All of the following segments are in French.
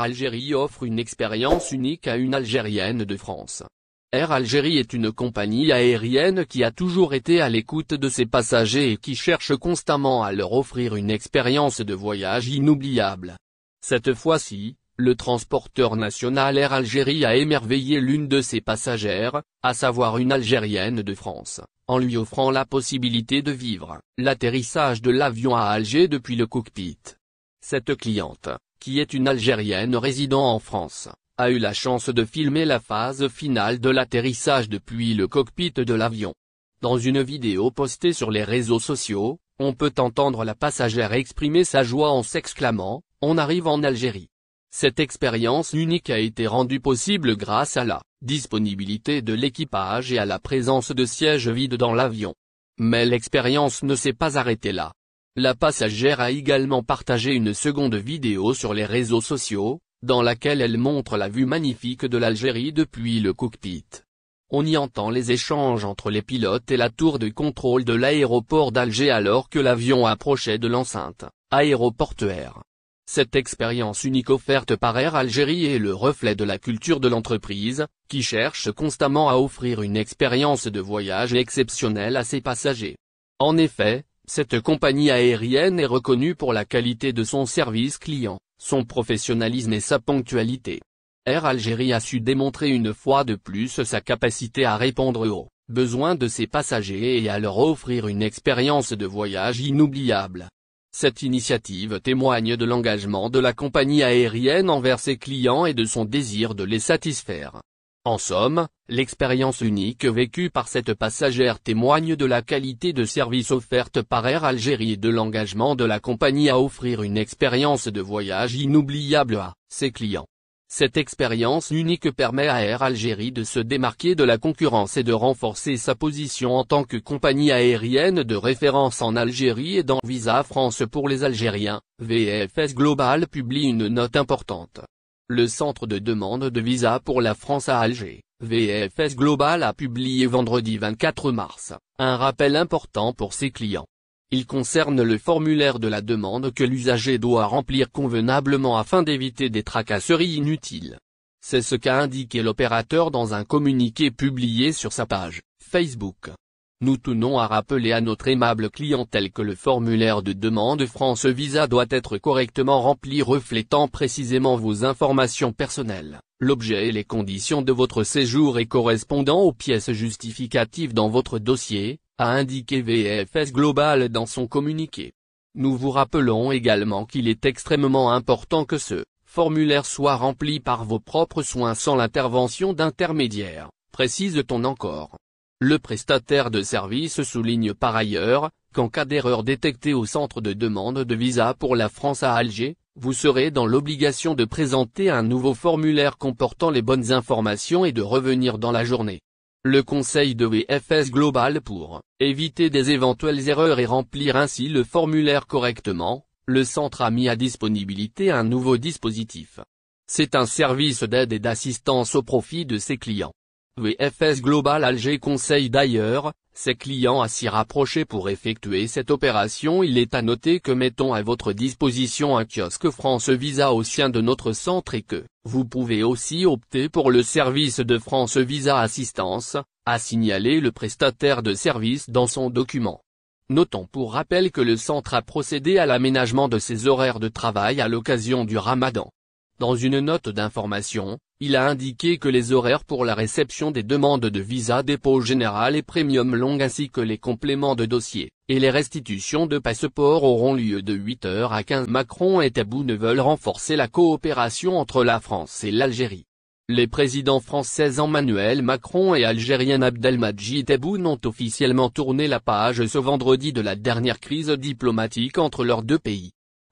Algérie offre une expérience unique à une Algérienne de France. Air Algérie est une compagnie aérienne qui a toujours été à l'écoute de ses passagers et qui cherche constamment à leur offrir une expérience de voyage inoubliable. Cette fois-ci, le transporteur national Air Algérie a émerveillé l'une de ses passagères, à savoir une Algérienne de France, en lui offrant la possibilité de vivre l'atterrissage de l'avion à Alger depuis le cockpit. Cette cliente, qui est une Algérienne résidant en France, a eu la chance de filmer la phase finale de l'atterrissage depuis le cockpit de l'avion. Dans une vidéo postée sur les réseaux sociaux, on peut entendre la passagère exprimer sa joie en s'exclamant « On arrive en Algérie ». Cette expérience unique a été rendue possible grâce à la disponibilité de l'équipage et à la présence de sièges vides dans l'avion. Mais l'expérience ne s'est pas arrêtée là. La passagère a également partagé une seconde vidéo sur les réseaux sociaux, dans laquelle elle montre la vue magnifique de l'Algérie depuis le cockpit. On y entend les échanges entre les pilotes et la tour de contrôle de l'aéroport d'Alger alors que l'avion approchait de l'enceinte aéroportuaire. Cette expérience unique offerte par Air Algérie est le reflet de la culture de l'entreprise, qui cherche constamment à offrir une expérience de voyage exceptionnelle à ses passagers. En effet, cette compagnie aérienne est reconnue pour la qualité de son service client, son professionnalisme et sa ponctualité. Air Algérie a su démontrer une fois de plus sa capacité à répondre aux besoins de ses passagers et à leur offrir une expérience de voyage inoubliable. Cette initiative témoigne de l'engagement de la compagnie aérienne envers ses clients et de son désir de les satisfaire. En somme, l'expérience unique vécue par cette passagère témoigne de la qualité de service offerte par Air Algérie et de l'engagement de la compagnie à offrir une expérience de voyage inoubliable à ses clients. Cette expérience unique permet à Air Algérie de se démarquer de la concurrence et de renforcer sa position en tant que compagnie aérienne de référence en Algérie et dans Visa France pour les Algériens, VFS Global publie une note importante. Le centre de demande de visa pour la France à Alger, VFS Global a publié vendredi 24 mars, un rappel important pour ses clients. Il concerne le formulaire de la demande que l'usager doit remplir convenablement afin d'éviter des tracasseries inutiles. C'est ce qu'a indiqué l'opérateur dans un communiqué publié sur sa page, Facebook. Nous tenons à rappeler à notre aimable clientèle que le formulaire de demande France Visa doit être correctement rempli reflétant précisément vos informations personnelles, l'objet et les conditions de votre séjour et correspondant aux pièces justificatives dans votre dossier, a indiqué VFS Global dans son communiqué. Nous vous rappelons également qu'il est extrêmement important que ce formulaire soit rempli par vos propres soins sans l'intervention d'intermédiaires, précise-t-on encore. Le prestataire de service souligne par ailleurs, qu'en cas d'erreur détectée au centre de demande de visa pour la France à Alger, vous serez dans l'obligation de présenter un nouveau formulaire comportant les bonnes informations et de revenir dans la journée. Le conseil de VFS Global pour éviter des éventuelles erreurs et remplir ainsi le formulaire correctement, le centre a mis à disponibilité un nouveau dispositif. C'est un service d'aide et d'assistance au profit de ses clients. VFS Global Alger conseille d'ailleurs, ses clients à s'y rapprocher pour effectuer cette opération il est à noter que mettons à votre disposition un kiosque France Visa au sein de notre centre et que, vous pouvez aussi opter pour le service de France Visa Assistance, a signalé le prestataire de service dans son document. Notons pour rappel que le centre a procédé à l'aménagement de ses horaires de travail à l'occasion du ramadan. Dans une note d'information, il a indiqué que les horaires pour la réception des demandes de visa dépôt général et premium long ainsi que les compléments de dossier, et les restitutions de passeports auront lieu de 8h à 15h. Macron et ne veulent renforcer la coopération entre la France et l'Algérie. Les présidents français Emmanuel Macron et algérien Abdelmadjid Tebboune ont officiellement tourné la page ce vendredi de la dernière crise diplomatique entre leurs deux pays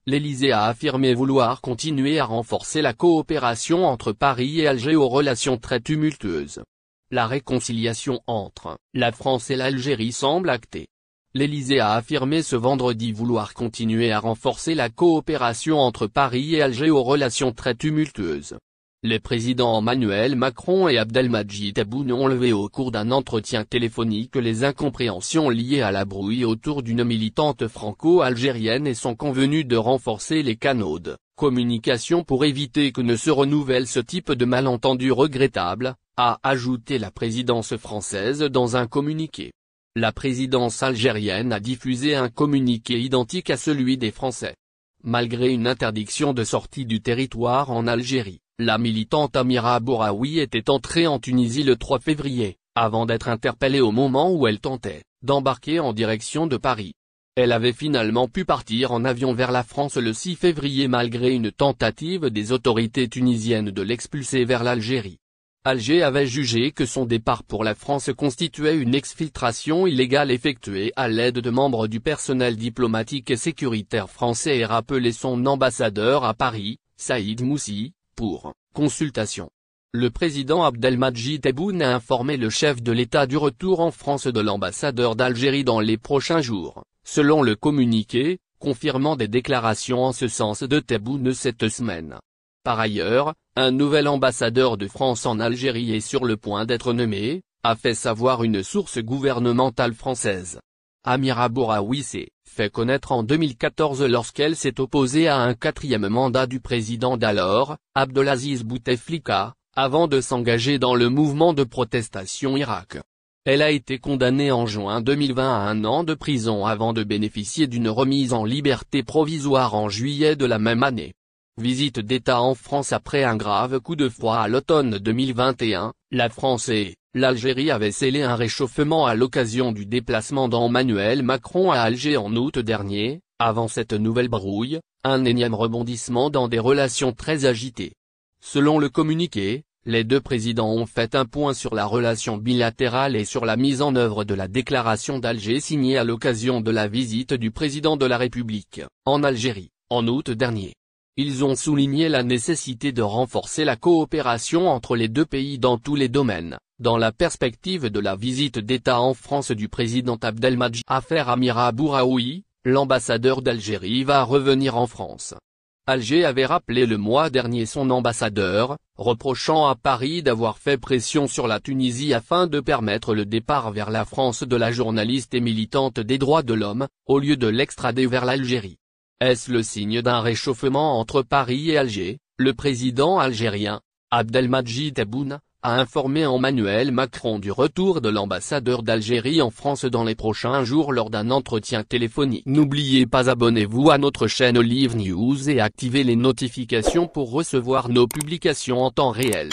l'Élysée a affirmé vouloir continuer à renforcer la coopération entre Paris et Alger aux relations très tumultueuses. La réconciliation entre la France et l'Algérie semble actée. L'Élysée a affirmé ce vendredi vouloir continuer à renforcer la coopération entre Paris et Alger aux relations très tumultueuses les présidents Emmanuel Macron et Abdelmadjid Tebboune ont levé au cours d'un entretien téléphonique les incompréhensions liées à la brouille autour d'une militante franco-algérienne et sont convenus de renforcer les canaux de communication pour éviter que ne se renouvelle ce type de malentendu regrettable, a ajouté la présidence française dans un communiqué. La présidence algérienne a diffusé un communiqué identique à celui des Français. Malgré une interdiction de sortie du territoire en Algérie, la militante Amira Bouraoui était entrée en Tunisie le 3 février, avant d'être interpellée au moment où elle tentait d'embarquer en direction de Paris. Elle avait finalement pu partir en avion vers la France le 6 février malgré une tentative des autorités tunisiennes de l'expulser vers l'Algérie. Alger avait jugé que son départ pour la France constituait une exfiltration illégale effectuée à l'aide de membres du personnel diplomatique et sécuritaire français et rappelé son ambassadeur à Paris, Saïd Moussi, pour consultation. Le président Abdelmadjid Tebboune a informé le chef de l'État du retour en France de l'ambassadeur d'Algérie dans les prochains jours, selon le communiqué, confirmant des déclarations en ce sens de Tebboune cette semaine. Par ailleurs, un nouvel ambassadeur de France en Algérie est sur le point d'être nommé, a fait savoir une source gouvernementale française. Amira Bouraoui fait connaître en 2014 lorsqu'elle s'est opposée à un quatrième mandat du président d'alors, Abdelaziz Bouteflika, avant de s'engager dans le mouvement de protestation Irak. Elle a été condamnée en juin 2020 à un an de prison avant de bénéficier d'une remise en liberté provisoire en juillet de la même année. Visite d'État en France après un grave coup de froid à l'automne 2021, la France est l'Algérie avait scellé un réchauffement à l'occasion du déplacement d'Emmanuel Macron à Alger en août dernier, avant cette nouvelle brouille, un énième rebondissement dans des relations très agitées. Selon le communiqué, les deux présidents ont fait un point sur la relation bilatérale et sur la mise en œuvre de la déclaration d'Alger signée à l'occasion de la visite du président de la République, en Algérie, en août dernier. Ils ont souligné la nécessité de renforcer la coopération entre les deux pays dans tous les domaines, dans la perspective de la visite d'État en France du président Abdelmadj Affaire Amira Bouraoui, l'ambassadeur d'Algérie va revenir en France. Alger avait rappelé le mois dernier son ambassadeur, reprochant à Paris d'avoir fait pression sur la Tunisie afin de permettre le départ vers la France de la journaliste et militante des droits de l'homme, au lieu de l'extrader vers l'Algérie. Est-ce le signe d'un réchauffement entre Paris et Alger Le président algérien, Abdelmadjid Tebboune, a informé Emmanuel Macron du retour de l'ambassadeur d'Algérie en France dans les prochains jours lors d'un entretien téléphonique. N'oubliez pas abonnez-vous à notre chaîne Olive News et activez les notifications pour recevoir nos publications en temps réel.